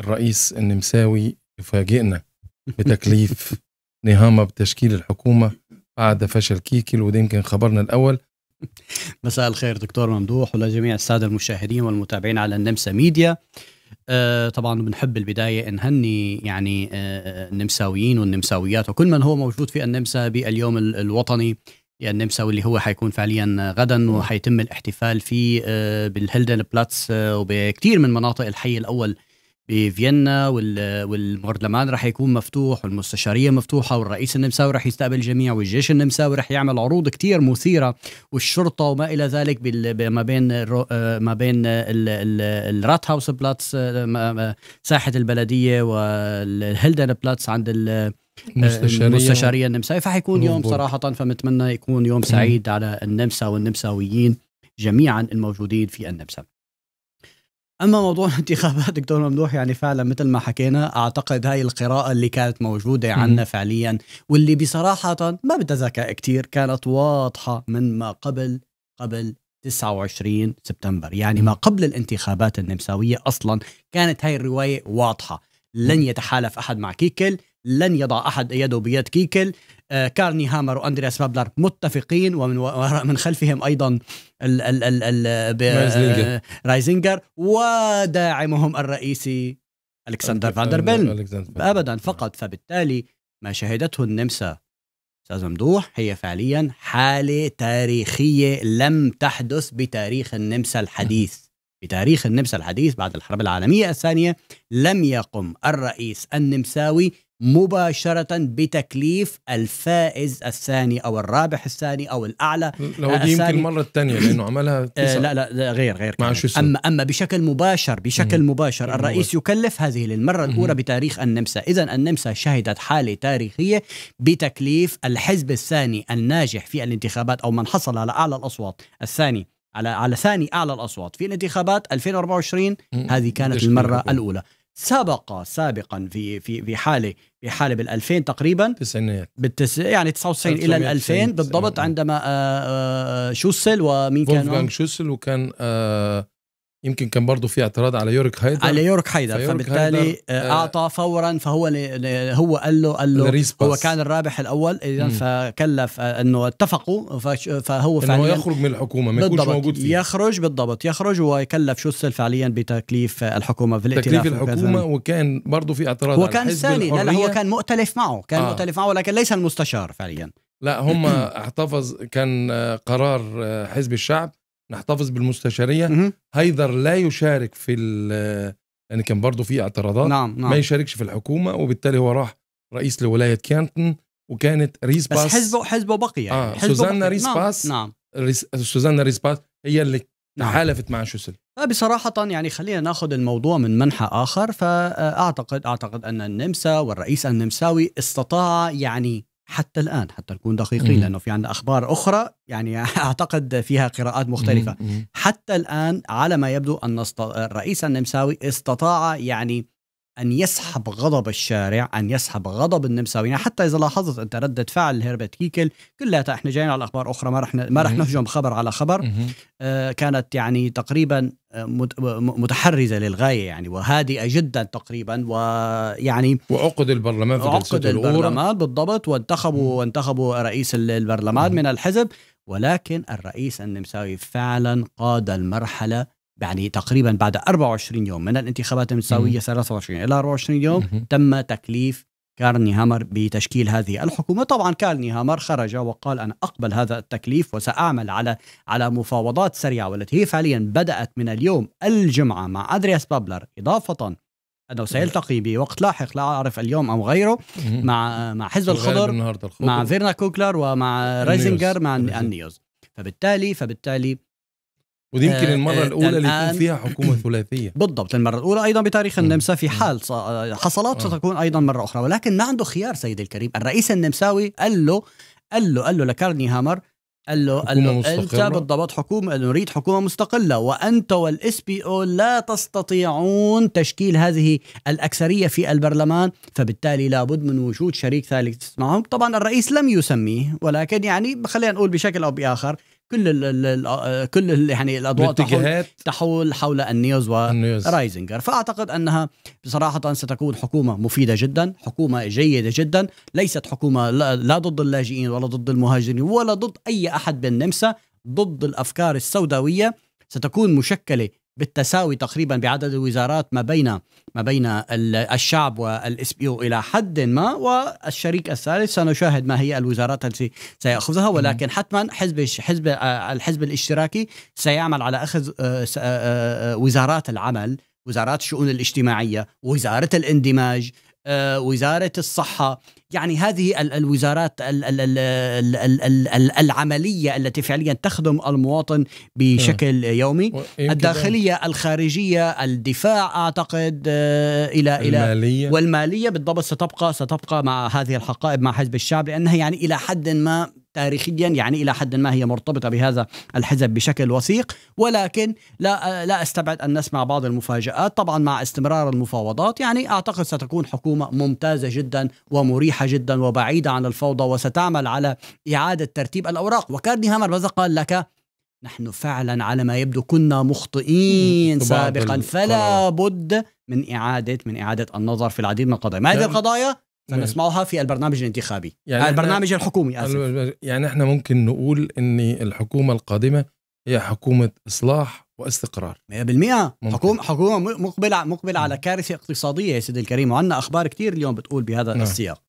الرئيس النمساوي يفاجئنا بتكليف نهامة بتشكيل الحكومة بعد فشل كيكل وده يمكن خبرنا الأول مساء الخير دكتور ممدوح ولجميع السادة المشاهدين والمتابعين على النمسا ميديا آه طبعا بنحب البداية نهني يعني آه النمساويين والنمساويات وكل من هو موجود في النمسا باليوم الوطني يعني النمسا واللي هو حيكون فعليا غدا وحيتم الاحتفال فيه آه، بالهلدن بلاتس آه، وبكثير من مناطق الحي الاول بفيينا والبرلمان رح يكون مفتوح والمستشاريه مفتوحه والرئيس النمساوي رح يستقبل الجميع والجيش النمساوي رح يعمل عروض كتير مثيره والشرطه وما الى ذلك ما بين آه، ما بين الرات هاوس بلاتس آه، ساحه البلديه والهلدن بلاتس عند آه، المستشارية, المستشارية النمساوية فحيكون يوم صراحة فمتمنى يكون يوم سعيد على النمسا والنمساويين جميعا الموجودين في النمسا اما موضوع الانتخابات دكتور ممدوح يعني فعلا مثل ما حكينا اعتقد هاي القراءه اللي كانت موجوده عنا فعليا واللي بصراحه ما بدها ذكاء كثير كانت واضحه من ما قبل قبل 29 سبتمبر يعني ما قبل الانتخابات النمساويه اصلا كانت هاي الروايه واضحه لن يتحالف احد مع كيكل لن يضع احد يده بيد كيكل آه كارني هامر واندرياس بابلر متفقين ومن من خلفهم ايضا ال ال ال ال آه، رايزنجر وداعمهم الرئيسي الكسندر فاندر بيل ابدا فقط فبالتالي ما شهدته النمسا استاذ ممدوح هي فعليا حاله تاريخيه لم تحدث بتاريخ النمسا الحديث نعم. بتاريخ النمسا الحديث بعد الحرب العالميه الثانيه لم يقم الرئيس النمساوي مباشرة بتكليف الفائز الثاني أو الرابح الثاني أو الأعلى لو دي آه، يمكن المرة الثانية لأنه عملها آه لا لا غير غير مع شو أما أما بشكل مباشر بشكل مم. مباشر الرئيس مم. يكلف هذه للمرة الأولى بتاريخ النمسا إذا النمسا شهدت حالة تاريخية بتكليف الحزب الثاني الناجح في الانتخابات أو من حصل على أعلى الأصوات الثاني على على ثاني اعلى الاصوات في الانتخابات 2024 هذه كانت المره الاولى سبق سابقا في في في حاله في حاله بال 2000 تقريبا التسعينات بالتس يعني 99 الى ال 2000 بالضبط عندما آه، آه، آه، شوسل ومين كان شوسل وكان آه يمكن كان برضه في اعتراض على يورك هايدر على يورك هايدر فبالتالي هايدر آه، آه، اعطى فورا فهو هو قال له قال له هو كان الرابح الاول اذا فكلف آه، انه اتفقوا فهو فعليا انه يخرج من الحكومه ما يكونش موجود فيه يخرج بالضبط يخرج ويكلف شوسل فعليا بتكليف الحكومه في تكليف الحكومه وكان برضه في اعتراض هو كان الثاني لا, لا هو كان مؤتلف معه كان آه. مؤتلف معه ولكن ليس المستشار فعليا لا هم احتفظ كان قرار حزب الشعب نحتفظ بالمستشاريه هيدر لا يشارك في لان يعني كان برضه في اعتراضات نعم نعم ما يشاركش في الحكومه وبالتالي هو راح رئيس لولايه كانتن وكانت ريس باس بس حزبه حزبه بقي يعني آه حزبه سوزانا بقي. ريس نعم باس نعم ريس سوزانا ريس باس هي اللي نعم. تحالفت مع شوسل آه، بصراحة يعني خلينا ناخذ الموضوع من منحى آخر فأعتقد أعتقد أن النمسا والرئيس النمساوي استطاع يعني حتى الآن حتى نكون دقيقين لأنه في عندنا أخبار أخرى يعني أعتقد فيها قراءات مختلفة حتى الآن على ما يبدو أن الرئيس النمساوي استطاع يعني أن يسحب غضب الشارع أن يسحب غضب النمساويين حتى إذا لاحظت أنت ردة فعل هربت كيكل كلها إحنا جايين على أخبار أخرى ما رح ما رح نهجم خبر على خبر آه كانت يعني تقريبا متحرزه للغايه يعني وهادئه جدا تقريبا ويعني وعقد البرلمان في عقد البرلمان بالضبط وانتخبوا وانتخبوا رئيس البرلمان من الحزب ولكن الرئيس النمساوي فعلا قاد المرحله يعني تقريبا بعد 24 يوم من الانتخابات النمساويه 23 الى 24 يوم تم تكليف كارني هامر بتشكيل هذه الحكومه طبعا كارني هامر خرج وقال انا اقبل هذا التكليف وساعمل على على مفاوضات سريعه والتي هي فعليا بدات من اليوم الجمعه مع ادرياس بابلر اضافه انه سيلتقي نعم. بوقت لاحق لا اعرف اليوم او غيره مع مع حزب الخضر مع فيرنا كوكلر ومع رايزنجر مع النيوز فبالتالي فبالتالي ويمكن آه، المرة آه، الأولى اللي يكون فيها حكومة ثلاثية بالضبط المرة الأولى أيضا بتاريخ النمسا في حال آه، حصلت ستكون أيضا مرة أخرى ولكن ما عنده خيار سيدي الكريم الرئيس النمساوي قال له قال له قال له لكارني هامر قال له قال له انت بالضبط حكومه نريد حكومه مستقله وانت والاس بي او لا تستطيعون تشكيل هذه الاكثريه في البرلمان فبالتالي لابد من وجود شريك ثالث معهم طبعا الرئيس لم يسميه ولكن يعني خلينا نقول بشكل او باخر كل الـ الـ آه، كل الـ يعني الاضواء تحول تحول حول النيوز ورايزنجر فاعتقد انها بصراحه ستكون حكومه مفيده جدا حكومه جيده جدا ليست حكومه لا ضد اللاجئين ولا ضد المهاجرين ولا ضد اي احد بالنمسا ضد الافكار السوداويه ستكون مشكله بالتساوي تقريبا بعدد الوزارات ما بين ما بين الشعب والاس بي او الى حد ما والشريك الثالث سنشاهد ما هي الوزارات التي سياخذها ولكن حتما حزب حزب آه، الحزب الاشتراكي سيعمل على اخذ آه، آه، وزارات العمل وزارات الشؤون الاجتماعيه وزاره الاندماج آه، وزاره الصحه يعني هذه الوزارات العمليه التي فعليا تخدم المواطن بشكل يومي الداخليه الخارجيه الدفاع اعتقد آه، الى الى المالية. والماليه بالضبط ستبقى ستبقى مع هذه الحقائب مع حزب الشعب لانها يعني الى حد ما تاريخيا يعني إلى حد ما هي مرتبطة بهذا الحزب بشكل وثيق ولكن لا, لا أستبعد أن نسمع بعض المفاجآت طبعا مع استمرار المفاوضات يعني أعتقد ستكون حكومة ممتازة جدا ومريحة جدا وبعيدة عن الفوضى وستعمل على إعادة ترتيب الأوراق وكارني هامر ماذا قال لك نحن فعلا على ما يبدو كنا مخطئين سابقا فلا بد من إعادة من إعادة النظر في العديد من القضايا ما هذه القضايا فنسمعها في البرنامج الانتخابي يعني آه، البرنامج الحكومي آسف. يعني احنا ممكن نقول ان الحكومه القادمه هي حكومه اصلاح واستقرار 100% حكومه حكومه مقبله مقبله على كارثه اقتصاديه يا سيدي الكريم وعندنا اخبار كثير اليوم بتقول بهذا نعم. السياق